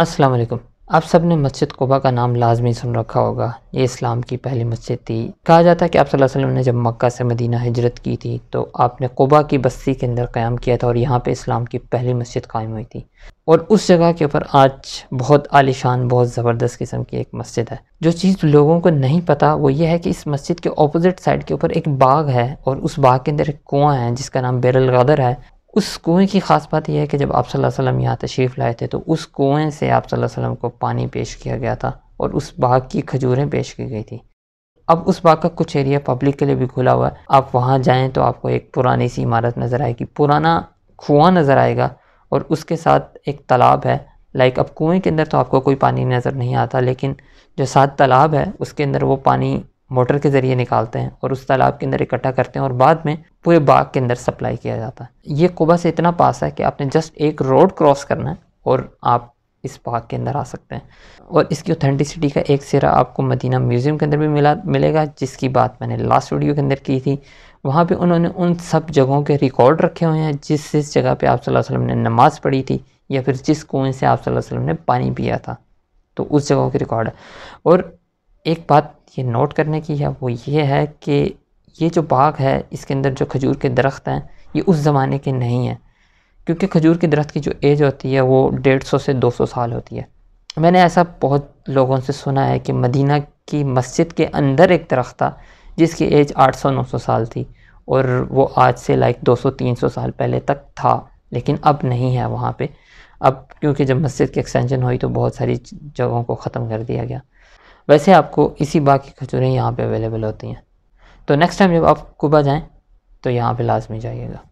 अस्सलाम वालेकुम आप सब ने मस्जिद कोबा का नाम लाजमी सुन रखा होगा ये इस्लाम की पहली मस्जिद थी कहा जाता है कि आप सल्लल्लाहु अलैहि वसल्लम ने जब मक्का से मदीना हिजरत की थी तो आपने कोबा की बस्ती के अंदर क़्याम किया था और यहाँ पे इस्लाम की पहली मस्जिद कायम हुई थी और उस जगह के ऊपर आज बहुत आलिशान बहुत ज़बरदस्त किस्म की एक मस्जिद है जो चीज़ लोगों को नहीं पता वो ये है कि इस मस्जिद के अपोजिट साइड के ऊपर एक बाग है और उस बाग के अंदर एक कुआँ है जिसका नाम बेरल गदर है उस कुएँ की ख़ास बात यह है कि जब आप सल्लल्लाहु अलैहि वसल्लम यहाँ तशरीफ़ लाए थे तो उस कुएँ से आप सल्लल्लाहु अलैहि वसल्लम को पानी पेश किया गया था और उस बाग की खजूरें पेश की गई थी अब उस बाग का कुछ एरिया पब्लिक के लिए भी खुला हुआ है आप वहाँ जाएँ तो आपको एक पुरानी सी इमारत नज़र आएगी पुराना कुआँ नज़र आएगा और उसके साथ एक तालाब है लाइक अब कुएँ के अंदर तो आपको कोई पानी नज़र नहीं आता लेकिन जो साथ तालाब है उसके अंदर वो पानी मोटर के ज़रिए निकालते हैं और उस तालाब के अंदर इकट्ठा करते हैं और बाद में पूरे बाग के अंदर सप्लाई किया जाता है ये कुबा से इतना पास है कि आपने जस्ट एक रोड क्रॉस करना है और आप इस बाग के अंदर आ सकते हैं और इसकी ऑथेंटिसिटी का एक सिरा आपको मदीना म्यूज़ियम के अंदर भी मिला मिलेगा जिसकी बात मैंने लास्ट वीडियो के अंदर की थी वहाँ पर उन्होंने उन सब जगहों के रिकॉर्ड रखे हुए हैं जिस जिस जगह पर आप वसलम ने नमाज़ पढ़ी थी या फिर जिस कुएँ से आप वसलम ने पानी पिया था तो उस जगहों के रिकॉर्ड है और एक बात ये नोट करने की है वो ये है कि ये जो बाग है इसके अंदर जो खजूर के दरख्त हैं ये उस ज़माने के नहीं हैं क्योंकि खजूर के दरख्त की जो एज होती है वो डेढ़ सौ से दो सौ साल होती है मैंने ऐसा बहुत लोगों से सुना है कि मदीना की मस्जिद के अंदर एक दरख्त था जिसकी एज आठ सौ नौ सौ साल थी और वो आज से लाइक दो सौ तीन सौ साल पहले तक था लेकिन अब नहीं है वहाँ पर अब क्योंकि जब मस्जिद की एक्सटेंशन हुई तो बहुत सारी जगहों को ख़त्म कर दिया गया वैसे आपको इसी बाग की खजूरें यहाँ पे अवेलेबल होती हैं तो नेक्स्ट टाइम जब आप कुबा जाएँ तो यहाँ पे लाजमी जाइएगा